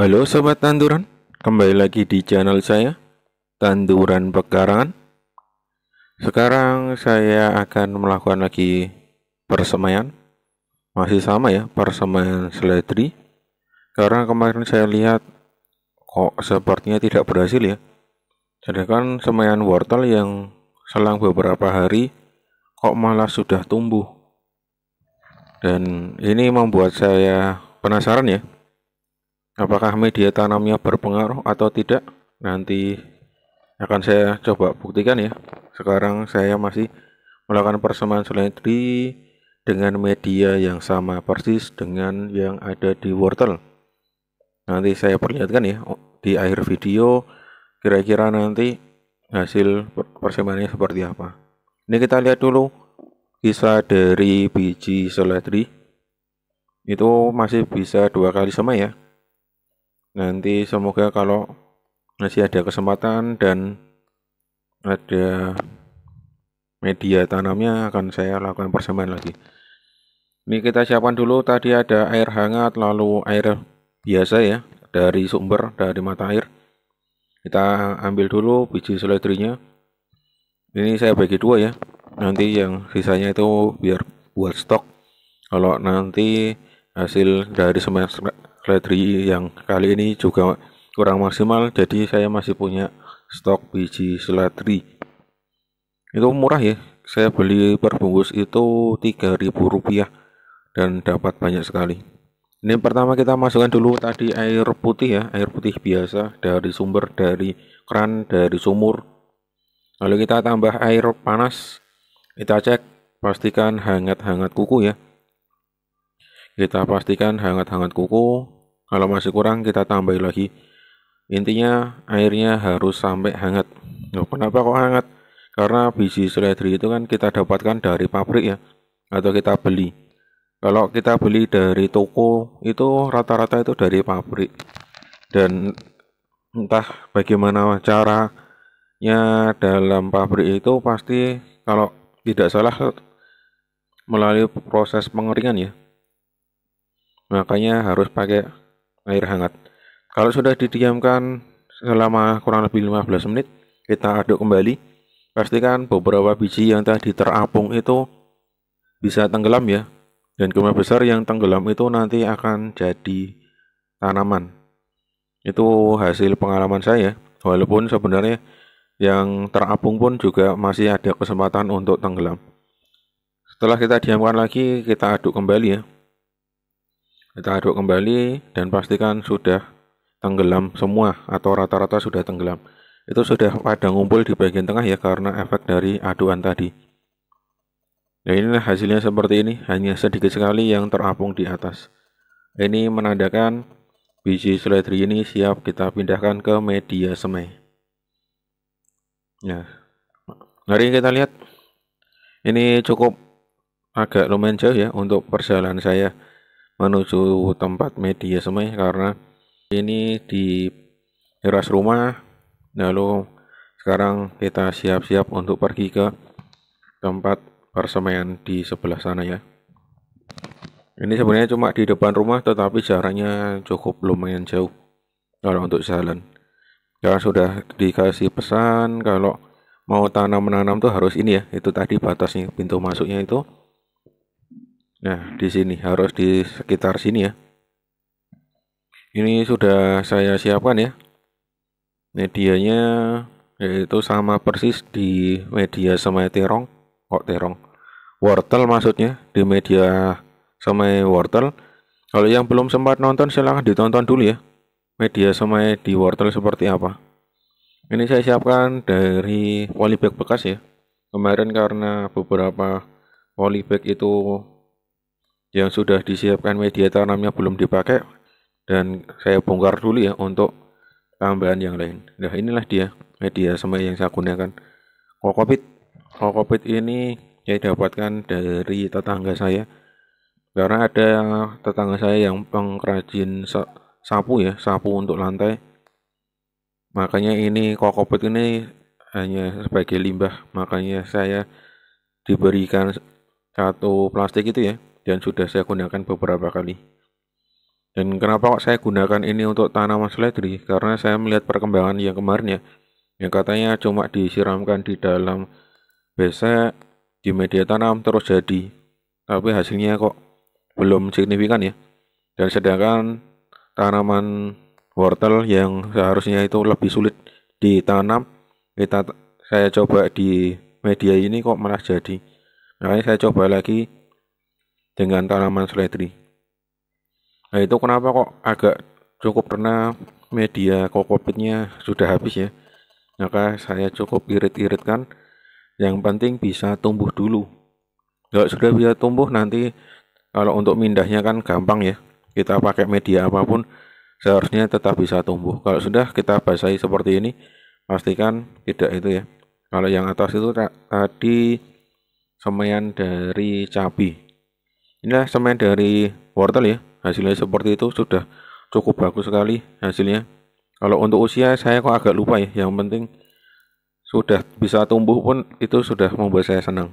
Halo Sobat Tanduran, kembali lagi di channel saya, Tanduran Pekarangan. Sekarang saya akan melakukan lagi persemaian. Masih sama ya, persemaian seledri. Karena kemarin saya lihat kok sepertinya tidak berhasil ya. Sedangkan semaian wortel yang selang beberapa hari kok malah sudah tumbuh. Dan ini membuat saya penasaran ya apakah media tanamnya berpengaruh atau tidak nanti akan saya coba buktikan ya sekarang saya masih melakukan persamaan seledri dengan media yang sama persis dengan yang ada di wortel nanti saya perlihatkan ya oh, di akhir video kira-kira nanti hasil persamaannya seperti apa ini kita lihat dulu kisah dari biji seledri itu masih bisa dua kali sama ya nanti semoga kalau masih ada kesempatan dan ada media tanamnya akan saya lakukan persembahan lagi ini kita siapkan dulu tadi ada air hangat lalu air biasa ya dari sumber dari mata air kita ambil dulu biji seledrinya ini saya bagi dua ya nanti yang sisanya itu biar buat stok kalau nanti hasil dari semester Ledri yang kali ini juga kurang maksimal jadi saya masih punya stok biji seledri itu murah ya saya beli perbungkus itu 3000 rupiah dan dapat banyak sekali ini pertama kita masukkan dulu tadi air putih ya air putih biasa dari sumber dari keran dari sumur lalu kita tambah air panas kita cek pastikan hangat-hangat kuku ya kita pastikan hangat-hangat kuku kalau masih kurang kita tambahi lagi. Intinya airnya harus sampai hangat. Loh, kenapa kok hangat? Karena biji seledri itu kan kita dapatkan dari pabrik ya atau kita beli. Kalau kita beli dari toko itu rata-rata itu dari pabrik. Dan entah bagaimana caranya dalam pabrik itu pasti kalau tidak salah melalui proses pengeringan ya makanya harus pakai air hangat. Kalau sudah didiamkan selama kurang lebih 15 menit, kita aduk kembali. Pastikan beberapa biji yang tadi terapung itu bisa tenggelam ya. Dan gema besar yang tenggelam itu nanti akan jadi tanaman. Itu hasil pengalaman saya. Walaupun sebenarnya yang terapung pun juga masih ada kesempatan untuk tenggelam. Setelah kita diamkan lagi, kita aduk kembali ya. Kita aduk kembali dan pastikan sudah tenggelam semua atau rata-rata sudah tenggelam. Itu sudah pada ngumpul di bagian tengah ya karena efek dari aduan tadi. Nah inilah hasilnya seperti ini, hanya sedikit sekali yang terapung di atas. Ini menandakan biji seledri ini siap kita pindahkan ke media semai. Nah, mari kita lihat. Ini cukup agak lumayan jauh ya untuk perjalanan saya menuju tempat media semai karena ini di teras rumah lalu sekarang kita siap-siap untuk pergi ke tempat persemaian di sebelah sana ya ini sebenarnya cuma di depan rumah tetapi jaraknya cukup lumayan jauh kalau untuk jalan karena ya, sudah dikasih pesan kalau mau tanam menanam tuh harus ini ya itu tadi batasnya pintu masuknya itu Nah, di sini harus di sekitar sini ya. Ini sudah saya siapkan ya. Medianya yaitu sama persis di media semai terong, kok terong. Wortel maksudnya di media semai wortel. Kalau yang belum sempat nonton silahkan ditonton dulu ya. Media semai di wortel seperti apa. Ini saya siapkan dari polybag bekas ya. Kemarin karena beberapa polybag itu yang sudah disiapkan media tanamnya belum dipakai dan saya bongkar dulu ya untuk tambahan yang lain nah inilah dia media semai yang saya gunakan kokopit kokopit ini saya dapatkan dari tetangga saya karena ada tetangga saya yang pengrajin sapu ya sapu untuk lantai makanya ini kokopit ini hanya sebagai limbah makanya saya diberikan satu plastik itu ya dan sudah saya gunakan beberapa kali. Dan kenapa kok saya gunakan ini untuk tanaman seledri? Karena saya melihat perkembangan yang kemarin ya, yang katanya cuma disiramkan di dalam besek, di media tanam terus jadi. Tapi hasilnya kok belum signifikan ya. Dan sedangkan tanaman wortel yang seharusnya itu lebih sulit ditanam, kita saya coba di media ini kok malah jadi. Makanya saya coba lagi dengan tanaman seledri. Nah itu kenapa kok agak cukup karena media kokopitnya sudah habis ya. Maka saya cukup irit-iritkan. Yang penting bisa tumbuh dulu. Kalau sudah bisa tumbuh nanti kalau untuk mindahnya kan gampang ya. Kita pakai media apapun seharusnya tetap bisa tumbuh. Kalau sudah kita basahi seperti ini pastikan tidak itu ya. Kalau yang atas itu tadi semaian dari cabai inilah semen dari wortel ya hasilnya seperti itu sudah cukup bagus sekali hasilnya kalau untuk usia saya kok agak lupa ya yang penting sudah bisa tumbuh pun itu sudah membuat saya senang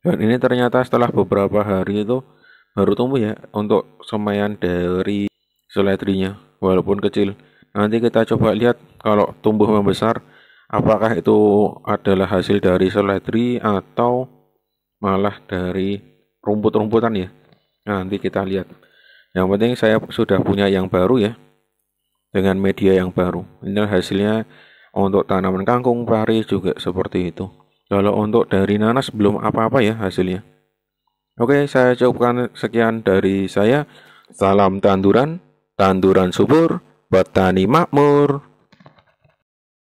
dan ini ternyata setelah beberapa hari itu baru tumbuh ya untuk semayan dari seledrinya walaupun kecil nanti kita coba lihat kalau tumbuh membesar apakah itu adalah hasil dari seledri atau malah dari rumput-rumputan ya. Nah, nanti kita lihat. Yang penting saya sudah punya yang baru ya. Dengan media yang baru. Ini hasilnya untuk tanaman kangkung, pari juga seperti itu. Kalau untuk dari nanas belum apa-apa ya hasilnya. Oke, saya cukupkan sekian dari saya. Salam tanduran, tanduran subur, petani makmur.